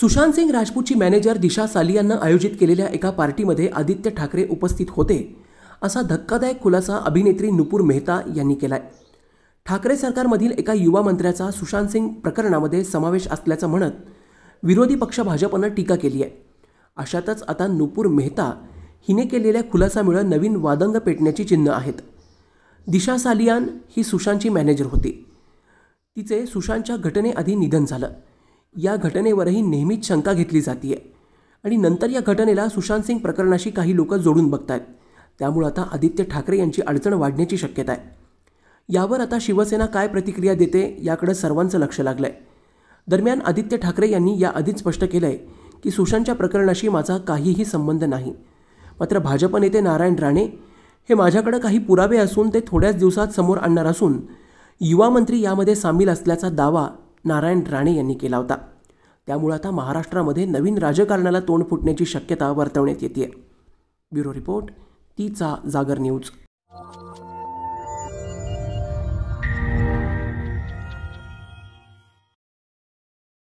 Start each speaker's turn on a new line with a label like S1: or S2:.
S1: सुशांत सिंग राजपूतची मॅनेजर दिशा सालियानं आयोजित केलेल्या एका पार्टीमध्ये आदित्य ठाकरे उपस्थित होते असा धक्कादायक खुलासा अभिनेत्री नुपूर मेहता यांनी केलाय ठाकरे सरकारमधील एका युवा मंत्र्याचा सुशांत सिंग प्रकरणामध्ये समावेश असल्याचं म्हणत विरोधी पक्ष भाजपनं टीका केली आहे अशातच आता नुपूर मेहता हिने केलेल्या खुलासामुळे नवीन वादंग पेटण्याची चिन्ह आहेत दिशा सालियान ही सुशांतची मॅनेजर होती तिचे सुशांतच्या घटनेआधी निधन झालं या घटनेवरही नेहमीच शंका घेतली जाते आहे आणि नंतर या घटनेला सुशांत सिंग प्रकरणाशी काही लोक जोडून आहेत त्यामुळे आता आदित्य ठाकरे यांची अडचण वाढण्याची शक्यता आहे यावर आता शिवसेना काय प्रतिक्रिया देते याकडे सर्वांचं लक्ष लागलं आहे दरम्यान आदित्य ठाकरे यांनी याआधीच स्पष्ट केलं आहे की सुशांतच्या प्रकरणाशी माझा काहीही संबंध नाही मात्र भाजप नेते नारायण राणे हे माझ्याकडे काही पुरावे असून ते थोड्याच दिवसात समोर आणणार असून युवा मंत्री यामध्ये सामील असल्याचा दावा नारायण राणे यांनी केला होता त्यामुळे आता महाराष्ट्रामध्ये नवीन राजकारणाला तोंड फुटण्याची शक्यता वर्तवण्यात येते ब्युरो रिपोर्ट तीचा जागर न्यूज